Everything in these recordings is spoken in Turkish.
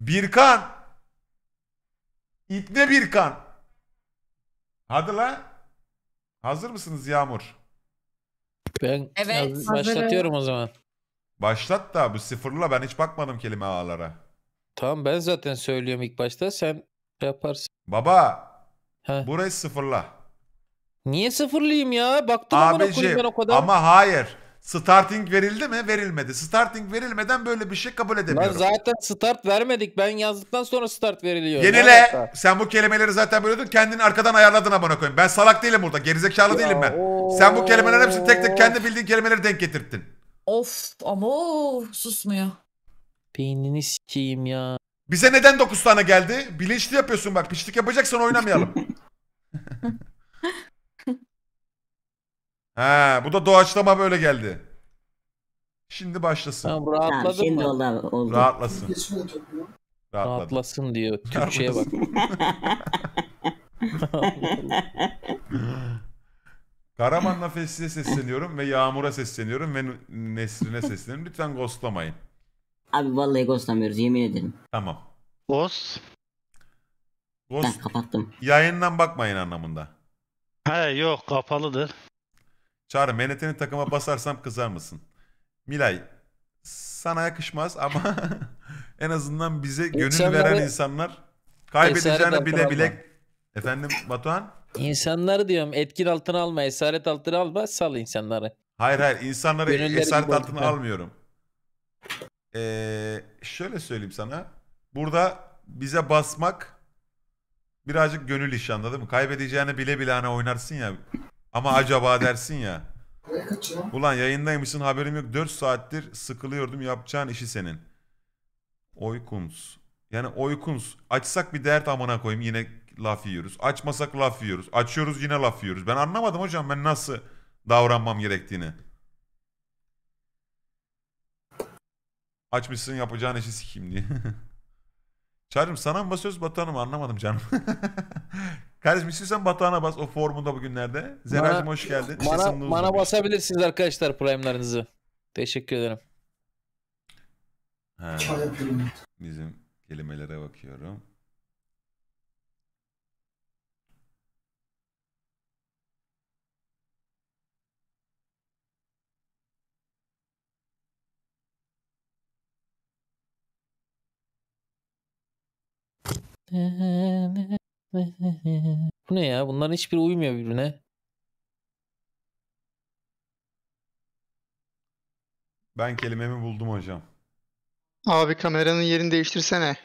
Birkan. İpne Birkan. Hadi la. Hazır mısınız Yağmur? Ben Evet, yaz- hazırım. başlatıyorum o zaman. Başlat da bu sıfırla ben hiç bakmadım kelime ağlara. Tamam ben zaten söylüyorum ilk başta sen şey yaparsın. Baba Ha. burayı sıfırla. Niye sıfırlayayım ya? Baktım amına koyayım ben o kadar. ama hayır. Starting verildi mi? Verilmedi. Starting verilmeden böyle bir şey kabul edemiyorum. Lan zaten start vermedik. Ben yazdıktan sonra start veriliyor. Yenile. Sen bu kelimeleri zaten biliyordun. Kendini arkadan ayarladın amına koyayım. Ben salak değilim burada. Gerizekalı değilim ben. Sen bu kelimelerin hepsini tek tek kendi bildiğin kelimeleri denk getirttin. Of ama susmuyor. Beynini sikeyim ya. Bize neden 9 tane geldi? Bilinçli yapıyorsun bak. Piçlik yapacaksan oynamayalım. He bu da doğaçlama böyle geldi. Şimdi başlasın. Tamam Tamam şimdi mı? oldu Rahatlasın. Rahatladı. Rahatlasın diyor. Türkçeye bak. Karaman nefesine sesleniyorum ve Yağmur'a sesleniyorum ve Nesrin'e sesleniyorum. Lütfen ghostlamayın. Abi vallahi ghostlamıyoruz yemin ederim. Tamam. Os. Ben kapattım. yayından bakmayın anlamında. He yok kapalıdır. Çağrı meneteni takıma basarsam kızar mısın? Milay sana yakışmaz ama en azından bize gönül İnsanları... veren insanlar kaybedeceğini bile bile alma. efendim Batuhan? İnsanları diyorum etkin altına alma, esaret altına alma, sal insanları. Hayır hayır insanları Gönülleri esaret altına almıyorum. Ee, şöyle söyleyeyim sana. Burada bize basmak birazcık gönül işi anladın mı? Kaybedeceğini bile bile hani oynarsın ya. Ama acaba dersin ya. Ulan yayındaymışsın haberim yok. 4 saattir sıkılıyordum yapacağın işi senin. Oykuns. Yani oykuns. Açsak bir dert amına koyayım yine laf yiyoruz. Açmasak laf yiyoruz. Açıyoruz yine laf yiyoruz. Ben anlamadım hocam ben nasıl davranmam gerektiğini. Açmışsın yapacağın işi sikeyim diye. Çağrım sana mı söz batanım anlamadım canım. Kardeşim istiyorsan batağına bas o formunda bugünlerde. Zeracım hoş geldin. Bana, bana basabilirsiniz arkadaşlar prime'larınızı. Teşekkür ederim. Ha. Bizim kelimelere bakıyorum. Bu ne ya? Bunların hiçbiri uymuyor birbirine. Ben kelimemi buldum hocam. Abi kameranın yerini değiştirsene.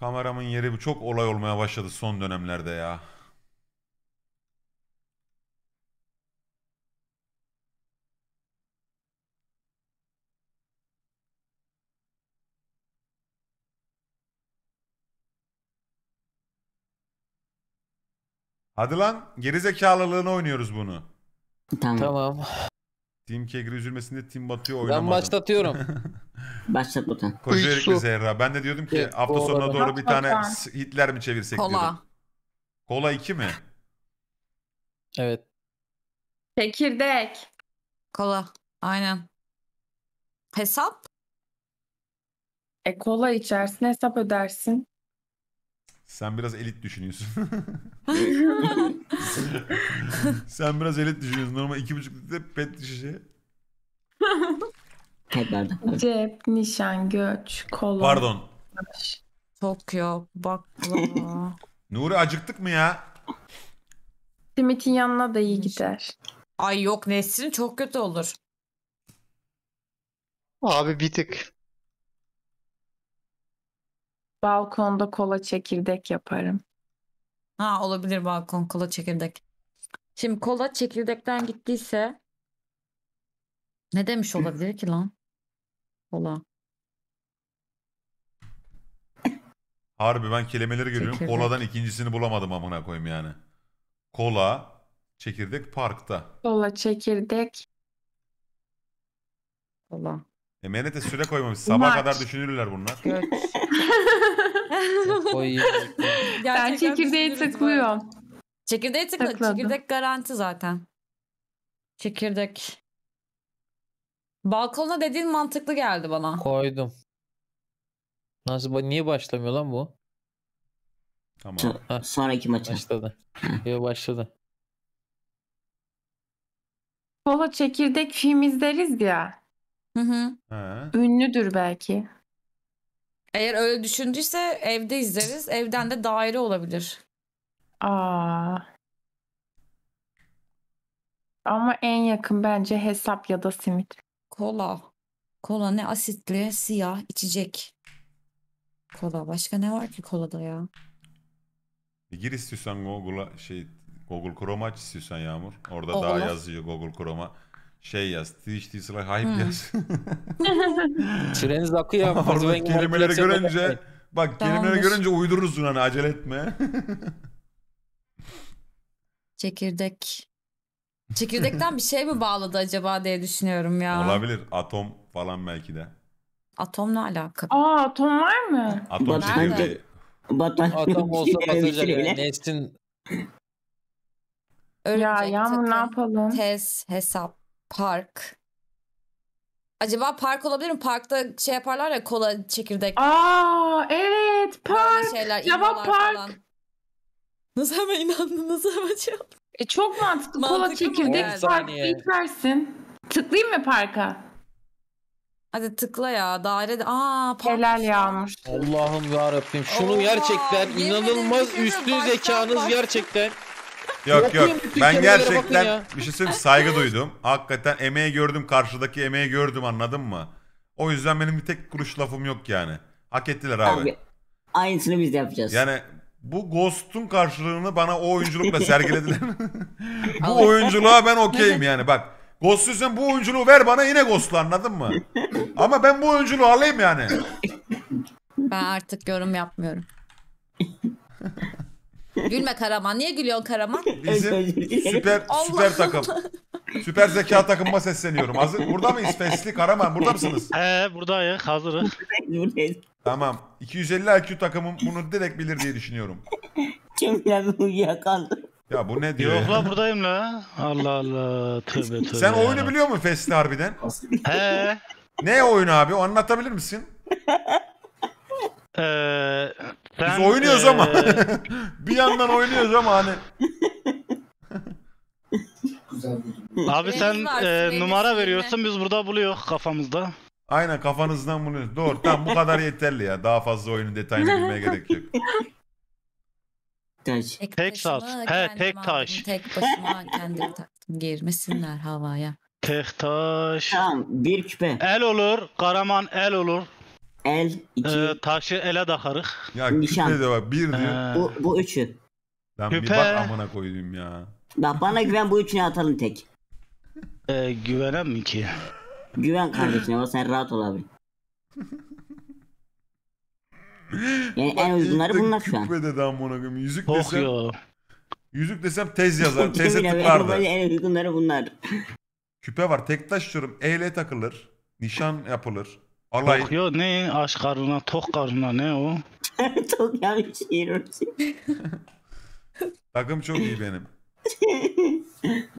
Kameramın yeri bu çok olay olmaya başladı son dönemlerde ya. Hadi lan gerizekalılığını oynuyoruz bunu. Tamam. Tamam. Team Kegri üzülmesinde Team Batu'yu oynamadım. Ben başlatıyorum. Başlat Batu. Kocaerikli Zehra. Ben de diyordum ki evet, hafta doğru. sonuna doğru bir tane Hitler mi çevirsek Kola. diyordum. Kola 2 mi? Evet. Çekirdek. Kola. Aynen. Hesap? E kola içersin hesap ödersin. Sen biraz elit düşünüyorsun. Sen biraz elit düşünüyorsun. Normal iki buçuk litre pet şişe. Cep, nişan, göç, kolon. Pardon. Tokyo, baklava. Nuri acıktık mı ya? Simit'in yanına da iyi gider. Ay yok Nesrin çok kötü olur. Abi bir tık Balkonda kola çekirdek yaparım. Ha olabilir balkon kola çekirdek. Şimdi kola çekirdekten gittiyse ne demiş olabilir ki lan? Kola. Harbi ben kelimeleri görüyorum. Çekirdek. Koladan ikincisini bulamadım amına koyayım yani. Kola, çekirdek parkta. Kola çekirdek. Kola. E menete süre koymamış. Sabah kadar düşünürler bunlar. Göç. ben çekirdeğe takılıyorum. Çekirdeğe tıkla. Çekirdek garanti zaten. Çekirdek. Balkona dediğin mantıklı geldi bana. Koydum. Nasıl niye başlamıyor lan bu? Tamam. ha. sonraki maça. Başladı. Yo başladı. Polo çekirdek film izleriz ya. Hı hı. He. Ünlüdür belki. Eğer öyle düşündüyse evde izleriz. Evden de daire olabilir. Aa. Ama en yakın bence hesap ya da simit. Kola. Kola ne asitli, siyah, içecek. Kola. Başka ne var ki kolada ya? E Gir istiyorsan Google'a şey Google Chrome aç istiyorsan Yağmur. Orada daha Olur. yazıyor Google Chrome'a şey yaz. Twitch değil sıra hype hmm. yaz. Süreniz akıyor. Orada kelimeleri görünce bak Tamamdır. kelimeleri görünce uydurursun hani acele etme. Çekirdek. Çekirdekten bir şey mi bağladı acaba diye düşünüyorum ya. Olabilir. Atom falan belki de. Atomla alakalı. Aa atom var mı? Atom Nerede? çekirdeği. Batman. Atom olsa batacak. yani. Nesrin Örümcek, Ya Yağmur ne yapalım? tez, hesap. Park. Acaba park olabilir mi? Parkta şey yaparlar ya kola çekirdek. Aa evet park. Böyle şeyler, Cevap park. Falan. Nasıl hemen inandın? Nasıl hemen şey E çok mantıklı. mantıklı kola çekirdek parkta içersin. Tıklayayım mı parka? Hadi tıkla ya daire. Aa park. Helal yağmur. Allah'ım ya Rabbim şunu Allah, gerçekten inanılmaz üstün zekanız baştan. gerçekten. Yok yok. Ben gerçekten ya. bir şey söyleyeyim saygı duydum. Hakikaten emeği gördüm karşıdaki emeği gördüm anladın mı? O yüzden benim bir tek kuruş lafım yok yani. Hak ettiler abi. Abi, aynısını biz de yapacağız. Yani bu Ghost'un karşılığını bana o oyunculukla sergilediler. bu oyunculuğa ben okeyim yani bak. Ghost'u sen bu oyunculuğu ver bana yine Ghost'lu anladın mı? Ama ben bu oyunculuğu alayım yani. Ben artık yorum yapmıyorum. Gülme Karaman. Niye gülüyorsun Karaman? Bizim süper süper takım. Süper zeka takımıma sesleniyorum. Hazır, burada mıyız? Fesli Karaman burada mısınız? Ee buradayız. Hazırız. Tamam. 250 IQ takımım bunu direkt bilir diye düşünüyorum. Kim ya bu uyuyakaldı? Ya bu ne diyor? Yok la buradayım la. Allah Allah. Tövbe tövbe. Sen oyunu biliyor musun Fesli harbiden? He. Ne oyun abi? O anlatabilir misin? Ee, sen, Biz oynuyoruz ee... ama. bir yandan oynuyoruz ama hani. Abi sen e, numara veriyorsun biz burada buluyor kafamızda. Aynen kafanızdan bunu Doğru tamam bu kadar yeterli ya. Daha fazla oyunun detayını bilmeye gerek yok. Tek, tek saat. He tek taş. Tek başıma kendimi taktım. Girmesinler havaya. Tek taş. Tamam bir küpe. El olur. Karaman el olur. El, iki. Ee, taşı ele takarık. Ya Nişan. küpe de bak bir diyor. Ee. Bu, bu üçü. Lan bir bak amına koyayım ya. Bak bana güven bu üçünü atalım tek. Ee, güvenem mi ki? Güven kardeşine o sen rahat ol abi. Yani en uygunları bunlar şu an. Küpe dedi amına koyayım. Yüzük desem, Tokyo. yüzük desem tez yazar. tez Yemin ederim, tıklardı. En uygunları bunlar. Küpe var. Tek taş diyorum. Eyle takılır. Nişan yapılır. Vallahi Yok ne aç karnına tok karnına ne o? Çok yanlış yiyorum şey takım çok iyi benim.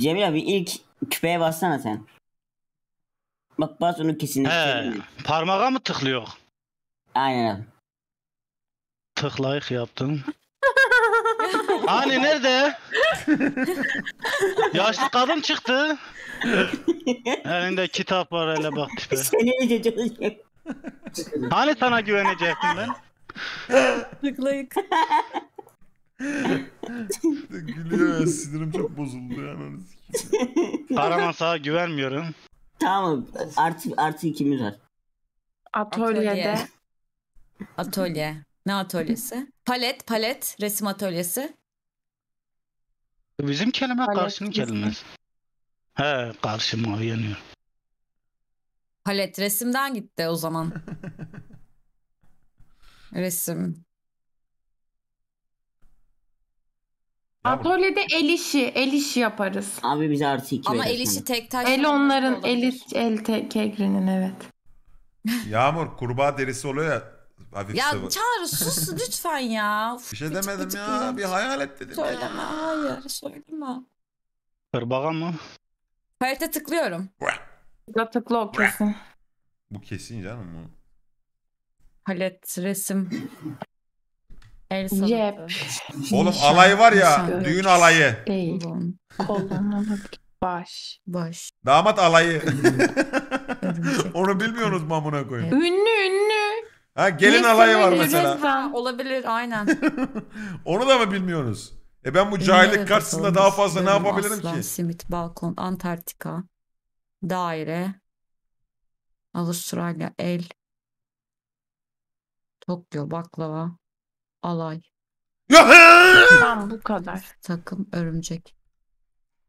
Cemil abi ilk küpeye bassana sen. Bak bas onu He, kesinleştirelim. parmağa mı tıklıyor? Aynen abi. Tıklayık yaptım. Anne hani nerede? Yaşlı kadın çıktı. Elinde kitap var hele bak tipe. Seni iyice çalışacak. Hani sana güvenecektim ben? Tıklayık. Gülüyor ya sinirim çok bozuldu yani. Karaman sağa güvenmiyorum. Tamam artı, artı ikimiz var. Atölyede. Atölye. Ne atölyesi? Palet, palet, resim atölyesi. Bizim kelime Palet karşının resim. kelimesi. He karşıma yanıyor. Palet resimden gitti o zaman. Resim. Atölyede el işi, el işi yaparız. Abi biz artı iki Ama el işi tek taş. El onların, el, el, tek te, evet. Yağmur kurbağa derisi oluyor ya hafif Ya sıvı. Çağrı sus lütfen ya. Uf, bir şey demedim bıcık ya. Bir hayal et dedim. Söyleme ya. hayır söyleme. Kırbağa mı? Harita tıklıyorum. Tıkla tıkla o kesin. Bu kesin canım bu. Halet resim. El Cep. Oğlum alay var ya. Düğün alayı. Kolun. Baş. Baş. Damat alayı. Onu bilmiyorsunuz mu amına koyun? Ünlü ünlü. Ha gelin Neyse, alayı var mesela. ben. Olabilir aynen. Onu da mı bilmiyoruz? E ben bu cahillik karşısında daha fazla ne yapabilirim aslan, ki? Simit, balkon, Antarktika, daire, Avustralya, el, Tokyo, baklava, alay, Tam bu kadar. takım, örümcek.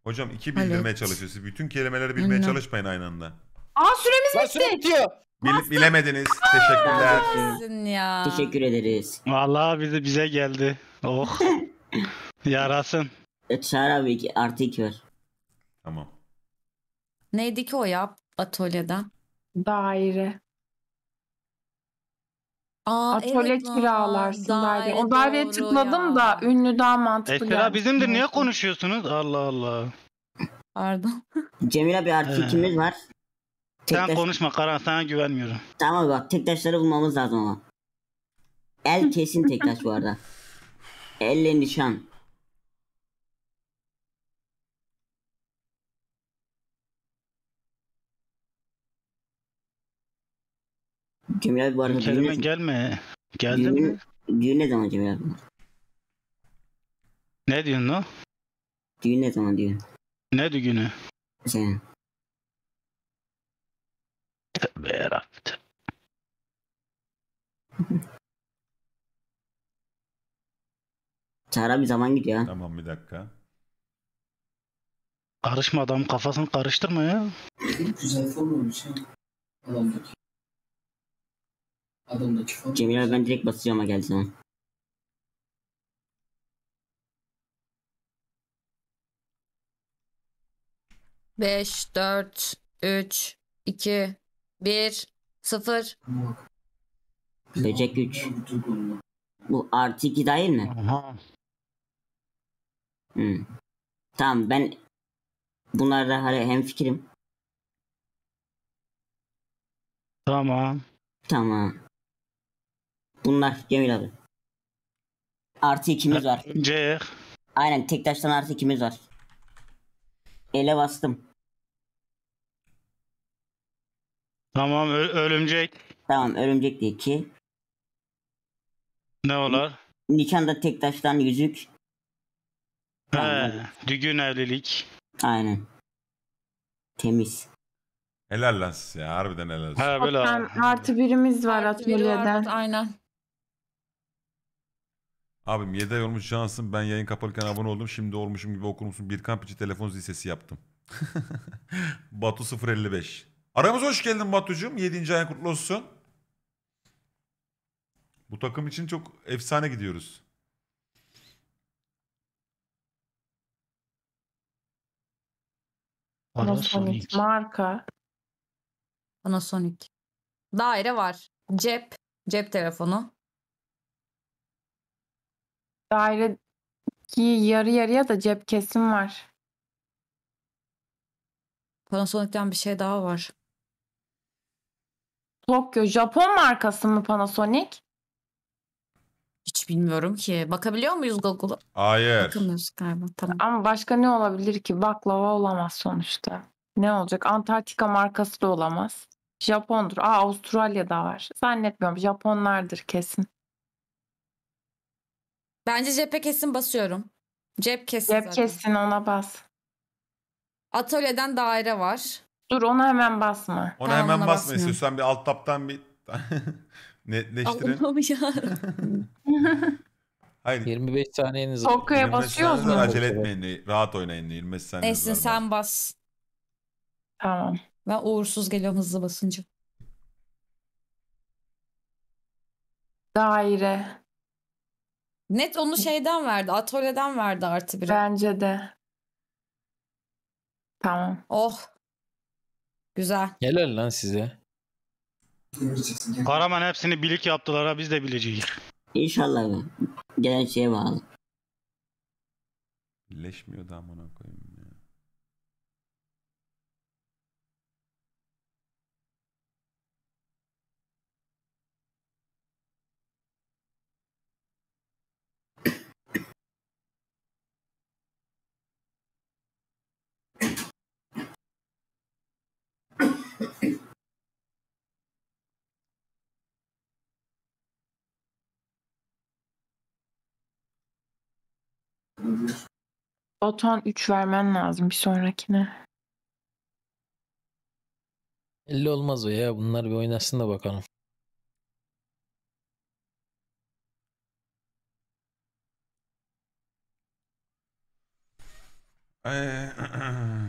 Hocam iki bildirmeye Evet. çalışıyorsunuz. Bütün kelimeleri bilmeye Aynen. çalışmayın aynı anda. Aa süremiz Lan bitti. süre Bil, bilemediniz. Teşekkürler. Sizin ya. Teşekkür ederiz. Vallahi bize bize geldi. Oh. Yarasın. E, Çağrı abi iki- artı iki ver. Tamam. Neydi ki o ya atölyeden? Daire. Aa, Atölye evet kiralarsın daire. O daireye doğru tıkladım ya. da ünlü daha mantıklı Ekstra bizimdir niye konuşuyorsunuz? Allah Allah. Pardon. Cemil abi artık He. Ee. ikimiz var. Sen konuşma Karan sana güvenmiyorum. Tamam bak tek taşları bulmamız lazım ama. El kesin tek taş bu arada. Elle nişan. Cemil abi bu arada Kelime gelme. Geldi düğün... mi? Düğün ne zaman Cemil abi? Ne diyorsun lan? Düğün ne zaman düğün? Ne düğünü? Sen. Şey. Tövbe yarabbim. Çağrı bir zaman gidiyor. Tamam bir dakika. Karışma adam kafasını karıştırma ya. Güzel form olmuş ha. Adamdaki. Adamdaki form. Cemil abi ben direkt basacağım ha geldi zaman. Beş, dört, üç, iki, 1 0 Böcek 3. Bu artı 2 değil mi? Aha. Hmm. Tamam ben bunlarda bunlarla hani hem fikrim. Tamam. Tamam. Bunlar Cemil abi. Artı ikimiz var. C. Aynen tek taştan artı ikimiz var. Ele bastım. Tamam örümcek. Tamam örümcek de 2. Ne olur? Nikanda tek taştan yüzük. He, düğün evlilik. Aynen. Temiz. Helal lan size ya. Harbiden helal olsun. He böyle abi. artı birimiz var atölyeden. Aynen. Abim 7 ay olmuş şansım. Ben yayın kapalıken abone oldum. Şimdi olmuşum gibi okur musun? Bir kamp içi telefon lisesi yaptım. Batu 055. Aramıza hoş geldin Batucuğum. 7. ayın kutlu olsun. Bu takım için çok efsane gidiyoruz. Panasonic. Marka. Panasonic. Daire var. Cep. Cep telefonu. Daire ki yarı yarıya da cep kesim var. Panasonic'ten bir şey daha var. Tokyo Japon markası mı Panasonic? Hiç bilmiyorum ki. Bakabiliyor muyuz Google'a? Hayır. Bakamıyoruz galiba. Tamam. Ama başka ne olabilir ki? Baklava olamaz sonuçta. Ne olacak? Antarktika markası da olamaz. Japondur. Aa Avustralya'da var. Zannetmiyorum. Japonlardır kesin. Bence cephe kesin basıyorum. Cep kesin Cep zaten. kesin ona bas. Atölyeden daire var. Dur ona hemen basma. Ona Tamam, hemen ona basma basmıyorum. istiyorsan bir alt taptan bir netleştirin. Allah'ım ya. Hayır. 25 saniyeniz var. Tokaya basıyoruz mu? Acele etmeyin. Rahat oynayın. diye 25 saniyeniz Nesin var. sen bas. Tamam. Ben uğursuz geliyorum hızlı basınca. Daire. Net onu şeyden verdi. Atölyeden verdi artı bir. Bence de. Tamam. Oh Güzel. Helal lan size. Paraman hepsini bilik yaptılar ha biz de bileceğiz. İnşallah. Gelen şeye bağlı. Leşmiyor da amına koyayım. Batuhan 3 vermen lazım bir sonrakine. 50 olmaz o ya. Bunlar bir oynasın da bakalım. Ee,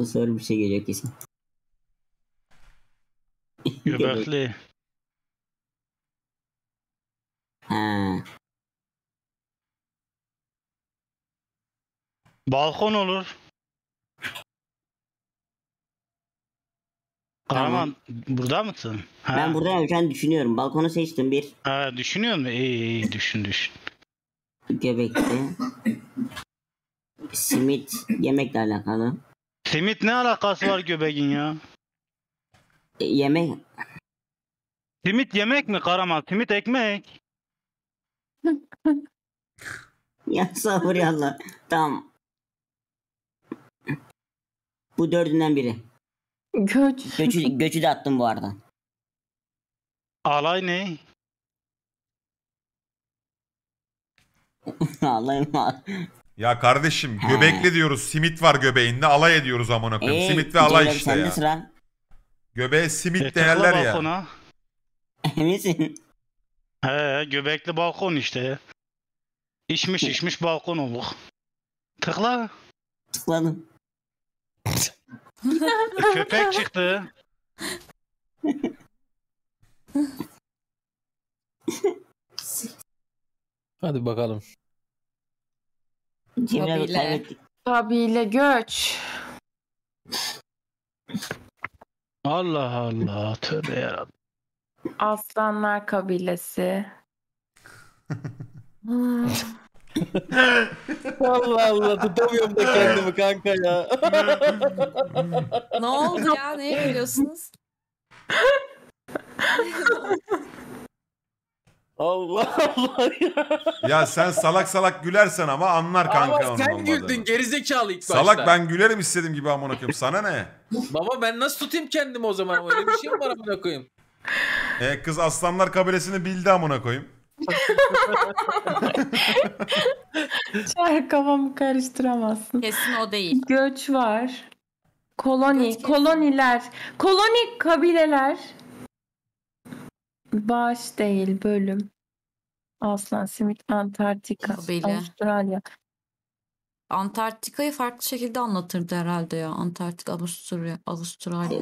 Asansör bir şey gelecek kesin. Göbekli. ha. Balkon olur. Karaman burada mısın? Ha. Ben buradayım şu düşünüyorum. Balkonu seçtim bir. Ha, düşünüyor musun? İyi, iyi düşün düşün. Göbekli. Simit yemekle alakalı. Simit ne alakası var göbeğin ya? E, yemek. Simit yemek mi Karaman? Simit ekmek. ya sabır ya Allah. Tamam. Bu dördünden biri. Göç. Göçü, göçü de attım bu arada. Alay ne? Alayım al. Ya kardeşim He. göbekli diyoruz. Simit var göbeğinde. Alay ediyoruz amına koyayım. Ey, Simit ve alay işte ya. sıra. Göbeğe simit değerler ya. balkona. Eminsin. He, göbekli balkon işte. İçmiş içmiş balkon olduk. Tıkla. Tıkladım. E, köpek çıktı. Hadi bakalım. Cemre kaybettik. Tabiyle göç. Allah Allah tövbe yarabbim. Aslanlar kabilesi. Allah Allah tutamıyorum da kendimi kanka ya. ne oldu ya? Ne biliyorsunuz? Allah Allah ya. Ya sen salak salak gülersen ama anlar kanka Ama onun sen güldün gerizekalı ilk başta. Salak ben gülerim istedim gibi amına koyayım. Sana ne? Baba ben nasıl tutayım kendimi o zaman? Öyle bir şey mi var amına koyayım? E kız aslanlar kabilesini bildi amına koyayım. Çay kafamı karıştıramazsın. Kesin o değil. Göç var. Koloni, koloniler, koloni kabileler. Baş değil, bölüm. Aslan simit Antarktika, Kabile. Avustralya. Antarktika'yı farklı şekilde anlatırdı herhalde ya. Antarktika, Avusturya, Avustralya.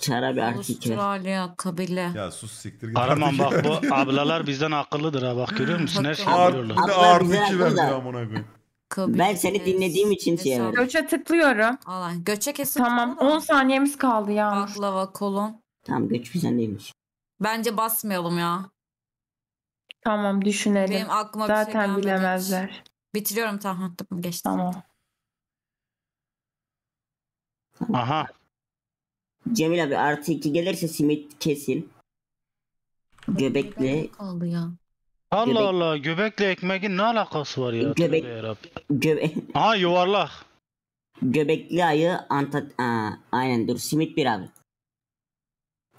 Çarabi Arkike. Avustralya, kabile. Ya sus siktir git. Araman bak bu ablalar bizden akıllıdır ha bak görüyor musun? Her şeyi Art, biliyorlar. bir de Abla iki verdi amına Ben seni dinlediğim için şey yapıyorum. Göçe tıklıyorum. Allah. Göçe kesin. Tamam 10 saniyemiz kaldı Yağmur. Baklava, kolon. Tamam göç güzel değilmiş. Bence basmayalım ya. Tamam düşünelim. Benim aklıma bir şey Zaten gelmedi. bilemezler. Bitiriyorum tahammülüm geçti. Tamam. Aha. Cemil abi artı 2 gelirse simit kesin. Göbekli. Kaldı ya. Allah Göbek- Allah göbekli ekmeğin ne alakası var ya? Göbek- Tövbe yarabbim. Aha yuvarlak. göbekli ayı Antat... Aa, aynen dur simit bir abi.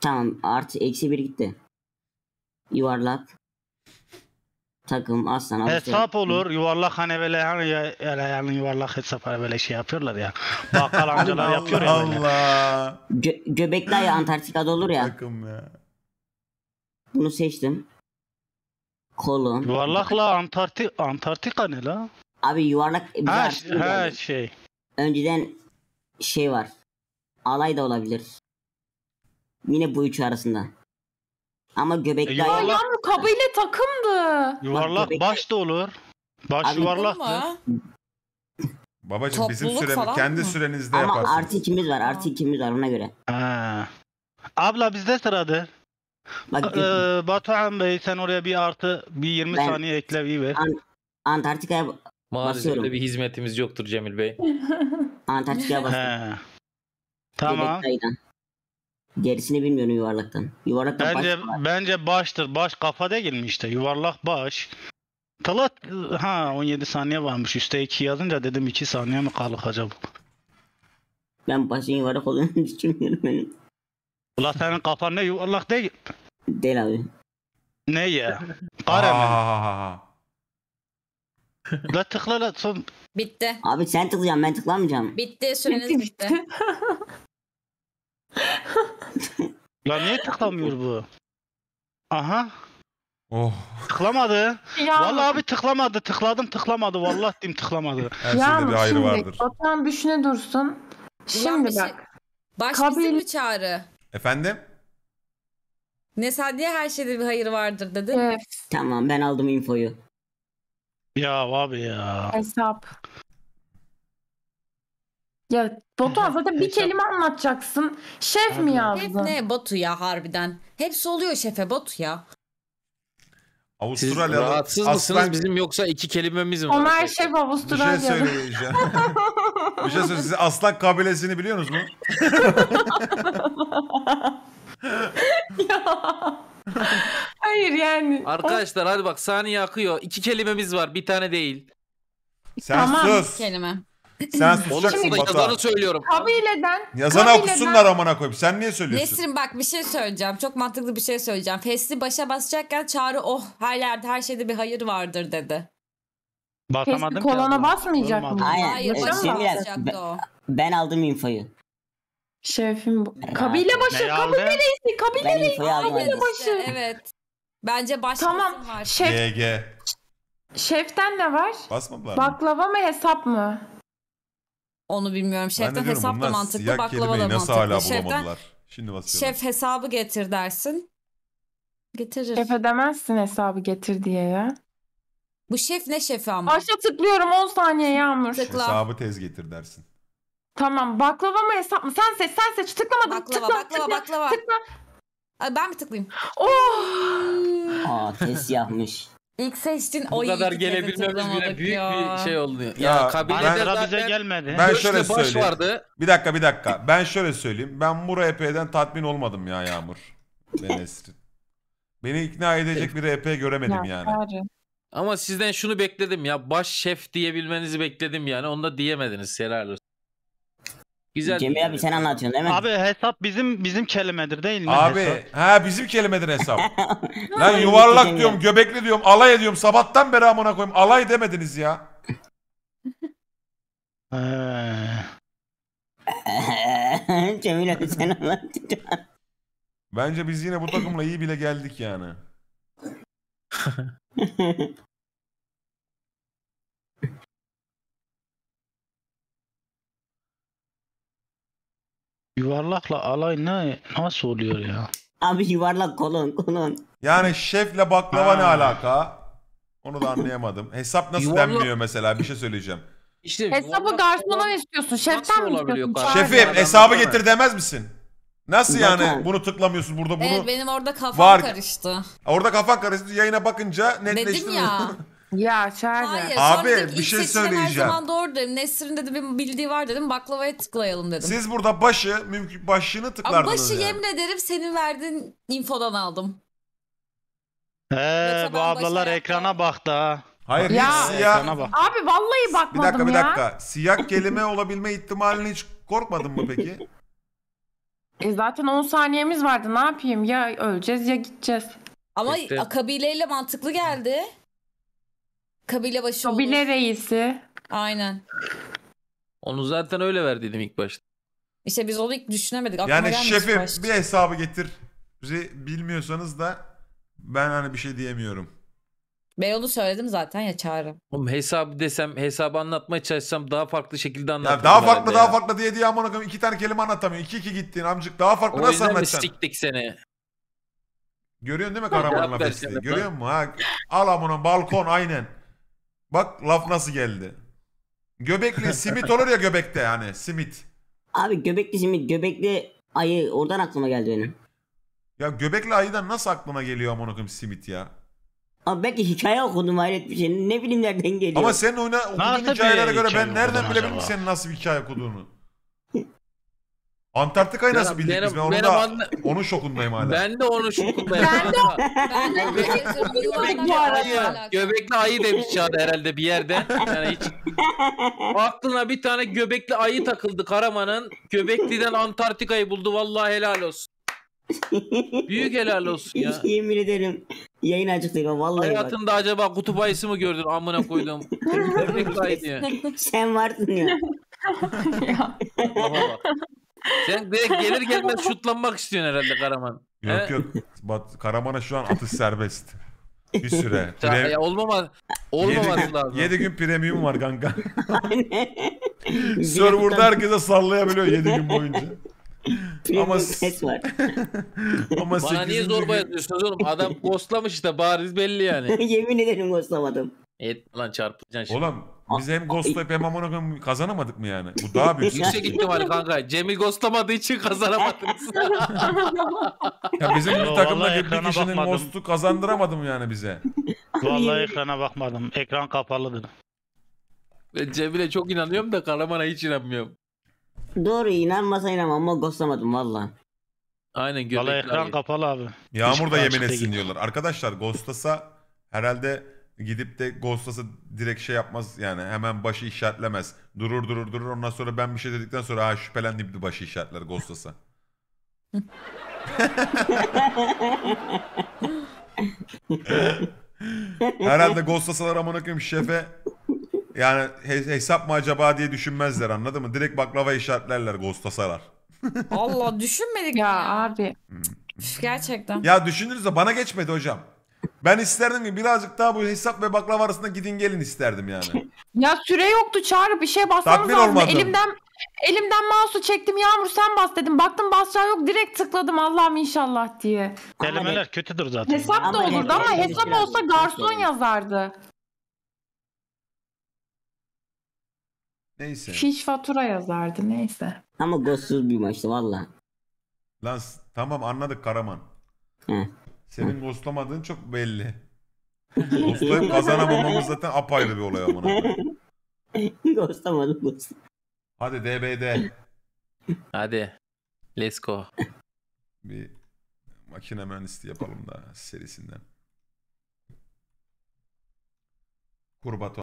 Tamam artı eksi bir gitti. Yuvarlak. Takım aslan. Hesap olur. Yuvarlak hani böyle yani, yani yuvarlak hesap hani böyle şey yapıyorlar ya. Bakkal amcalar yapıyor ya. Allah. Allah. Gö göbekli ayı Antarktika'da olur ya. Takım ya. Bunu seçtim. Kolun. Yuvarlakla Antarktik Antarktika ne la? Abi yuvarlak bir ha, şey. Önceden şey var. Alay da olabilir. Yine bu üç arasında. Ama göbekli E, yuvarlak- Ay ayak. yavrum takımdı. Yuvarlak göbek- baş da olur. Baş Abi, yuvarlaktır. Ama Babacım bizim süremiz kendi mı? sürenizde Ama yaparsınız. artı ikimiz var. Artı ikimiz var ona göre. Ha. Abla bizde sıradır. Bak Ee, Batuhan Bey sen oraya bir artı bir 20 Ben- saniye ekle bir ver. Antarktika'ya Maalesef Basıyorum. öyle bir hizmetimiz yoktur Cemil Bey. Antarktika'ya bastık. He. Tamam. Göbekli ayıdan. Gerisini bilmiyorum yuvarlaktan. Yuvarlaktan bence, baş. Bence baştır. Baş kafa değil mi işte? Yuvarlak baş. Talat ha 17 saniye varmış. Üste 2 yazınca dedim 2 saniye mi kaldık acaba? Ben başın yuvarlak olduğunu düşünmüyorum benim. Ulan senin kafan ne yuvarlak değil. Değil abi. Ne ya? Kare mi? La tıkla la son. Bitti. Abi sen tıklayacaksın ben tıklamayacağım. Bitti süreniz bitti. bitti. Lan niye tıklamıyor bu? Aha. Oh. Tıklamadı. Ya. Vallahi abi tıklamadı. Tıkladım tıklamadı. Vallahi diyeyim tıklamadı. Her şeyde ya bir hayır vardır. Otan düşüne dursun. Şimdi şey- bak. Baş kabil... mi çağrı? Efendim? Ne her şeyde bir hayır vardır dedi. Evet. Tamam ben aldım infoyu. Ya abi ya. Hesap. Ya Batuhan zaten bir kelime anlatacaksın. Şef mi yazdı? Hep ne Batu ya harbiden. Hepsi oluyor şefe Batu ya. Siz Avustralyalı rahatsız mısınız bizim yoksa iki kelimemiz mi var? Ömer Şef bir şey söyleyeceğim. bir şey söyleyeceğim. Şey Siz Aslan kabilesini biliyorsunuz mu? Hayır yani. Arkadaşlar hadi bak saniye akıyor. İki kelimemiz var bir tane değil. Sen tamam sus. kelime. Sen susacaksın Şimdi Batuhan. yazanı söylüyorum. Kabileden. Yazana kabileden- okusunlar amına koyayım. Sen niye söylüyorsun? Nesrin bak bir şey söyleyeceğim. Çok mantıklı bir şey söyleyeceğim. Fesli başa basacakken Çağrı oh her yerde her şeyde bir hayır vardır dedi. Basamadım Kestik ki kolona basmayacak mı? Olmadı. Hayır başa Cemile, ben- basacaktı o. Ben aldım infoyu. Şefim kabile başı Neyi kabile aldı? reisi kabile Ben Kabile başı. evet. Bence başkası Tamam. var. Şef, GG. şeften ne var? Basmadılar mı? Baklava mı hesap mı? Onu bilmiyorum. Şeften diyorum, hesap da mantıklı, baklava da mantıklı. hala Şeften, Şimdi basıyorum. Şef hesabı getir dersin. Getirir. Şef ödemezsin hesabı getir diye ya. Bu şef ne şefi ama? Başta tıklıyorum 10 saniye Yağmur. Tıkla. Hesabı tez getir dersin. Tamam baklava mı hesap mı? Sen seç sen seç tıklamadım. Baklava tıkla, baklava tıkla, baklava. Tıkla. ben mi tıklayayım? Oh! Aa tez yapmış. İlk seçtin Bu o kadar gelebilmemiz bile büyük ya. bir şey oldu. Ya, ya kabilede zaten gelmedi. Ben şöyle baş söyleyeyim. Vardı. Bir dakika bir dakika. Ben şöyle söyleyeyim. Ben bu RP'den tatmin olmadım ya Yağmur. ben Esrin. Beni ikna edecek bir RP göremedim ya, yani. Ama sizden şunu bekledim ya. Baş şef diyebilmenizi bekledim yani. Onu da diyemediniz. Helal olsun. Güzel. Cemil abi sen anlatıyorsun değil mi? Abi hesap bizim bizim kelimedir değil mi? Abi hesap? ha bizim kelimedir hesap. Lan yuvarlak diyorum, göbekli diyorum, alay ediyorum. Sabahtan beri amına koyayım. Alay demediniz ya. Ee. Cemil abi sen anlatıyorsun. Bence biz yine bu takımla iyi bile geldik yani. Yuvarlakla alay ne nasıl oluyor ya? Abi yuvarlak kolon kolon. Yani şefle baklava ne alaka? Onu da anlayamadım. Hesap nasıl Yuvarlak- denmiyor mesela bir şey söyleyeceğim. İşte Hesabı garsondan istiyorsun. Şeften mi istiyorsun? Şefim hesabı getir demez misin? Nasıl Zaten- yani bunu tıklamıyorsun burada bunu? Evet benim orada kafam Var. karıştı. Orada kafan karıştı yayına bakınca netleşti. Dedim ya. Ya açardı. Abi, bir şey Her söyleyeceğim. zaman doğru dedim. Nesrin dedi bir bildiği var dedim. Baklavaya tıklayalım dedim. Siz burada başı, mümkün başını Ama tıklardınız başı yani. yemin ederim senin verdiğin infodan aldım. He, bu ablalar başına- ekrana baktı ha. Hayır Ya. siyah. Ekrana bak. Abi vallahi bakmadım. Bir dakika bir ya. dakika. Siyah kelime olabilme ihtimalini hiç korkmadın mı peki? E zaten 10 saniyemiz vardı ne yapayım ya öleceğiz ya gideceğiz. Ama İşte- kabileyle mantıklı geldi. Kabile başı Kabile olur. reisi. Aynen. Onu zaten öyle ver ilk başta. İşte biz onu ilk düşünemedik. Aklıma Yani gelmemiş şefim başta. bir hesabı getir. Bizi bilmiyorsanız da ben hani bir şey diyemiyorum. Ben onu söyledim zaten ya Çağrı. Oğlum hesabı desem, hesabı anlatmaya çalışsam daha farklı şekilde anlatırım. Ya daha farklı daha ya. farklı diye diye aman koyayım iki tane kelime anlatamıyor. İki iki gittin amcık daha farklı O nasıl yüzden mi anlatacaksın? siktik seni? Görüyorsun değil mi Karaman'la Cevap versene festiği? Görüyor musun? Ha? Al amına balkon aynen. Bak laf nasıl geldi. Göbekli simit olur ya göbekte yani simit. Abi göbekli simit göbekli ayı oradan aklıma geldi benim. Ya göbekli ayıdan nasıl aklına geliyor amına simit ya? Abi belki hikaye okudum hayret bir şey. Ne bileyim nereden geliyor. Ama senin oyna, okuduğun hikayelere göre ben nereden bilebilirim senin nasıl bir hikaye okuduğunu? Antarktika'yı nasıl bildik benim, biz? Ben onun, da, onun şokundayım hala. Ben de onun şokundayım. ben de, ben de göbekli ayı. Göbekli ayı demiş Çağda herhalde bir yerde. Yani hiç... Aklına bir tane göbekli ayı takıldı Karaman'ın. Göbekli'den Antarktika'yı buldu. Vallahi helal olsun. Büyük helal olsun ya. Yemin ederim. Yayın acıktıyım vallahi Hayatında bak. acaba kutup ayısı mı gördün amına koydum. göbekli ayı diye. Sen varsın ya. Baba bak. Sen direkt gelir gelmez şutlanmak istiyorsun herhalde Karaman. Yok He? yok. Bat, Karaman'a şu an atış serbest. Bir süre. Ya, Pre- ya olmama, olmaması 7 gün, lazım. 7 gün premium var kanka. Server'da herkese sallayabiliyor 7 gün boyunca. Ama var. ama Bana niye zorba yazıyorsunuz oğlum? Adam ghostlamış işte bariz belli yani. Yemin ederim ghostlamadım. Et lan çarpılacaksın şimdi. Oğlum biz hem ghostlayıp e- hem amına koyayım kazanamadık mı yani? Bu daha büyük. Yüksek şey ihtimal kanka. Cem'i ghostlamadığı için kazanamadınız. ya bizim bir Yo, takımda bir ekrana kişinin bakmadım. ghostu kazandıramadı mı yani bize? Vallahi ekrana bakmadım. Ekran kapalıdır. Ben Cem'ile çok inanıyorum da Karaman'a hiç inanmıyorum. Doğru inanmasa inanmam ama ghostlamadım valla. Aynen Vallahi göbekli ekran kapalı abi. Yağmur da yemin etsin diyorlar. Arkadaşlar ghostlasa herhalde Gidip de Ghost'lasa direkt şey yapmaz yani hemen başı işaretlemez. Durur durur durur ondan sonra ben bir şey dedikten sonra ha şüphelendim bir başı işaretler Ghost'lasa. Herhalde Ghost'lasalar amına koyayım şefe yani hesap mı acaba diye düşünmezler anladın mı? Direkt baklava işaretlerler Ghost'lasalar. Allah düşünmedik ya abi. Hmm. Üf, gerçekten. Ya düşünürüz de bana geçmedi hocam. Ben isterdim ki birazcık daha bu hesap ve baklava arasında gidin gelin isterdim yani. ya süre yoktu çağır bir şey basmamız lazım. Elimden elimden mouse'u çektim Yağmur sen bas dedim. Baktım basacağı yok direkt tıkladım Allah'ım inşallah diye. Kelimeler kötüdür zaten. Hesap da olurdu ama hesap olsa garson yazardı. Neyse. Fiş fatura yazardı neyse. Ama ghostsuz bir maçtı valla. Lan tamam anladık Karaman. Hı. Senin ghostlamadığın çok belli. Ghostlayıp kazanamamamız zaten apayrı bir olay ama. koyayım. Ghostlamadım Hadi DBD. Hadi. Let's go. Bir makine mühendisliği yapalım da serisinden. Kurbato.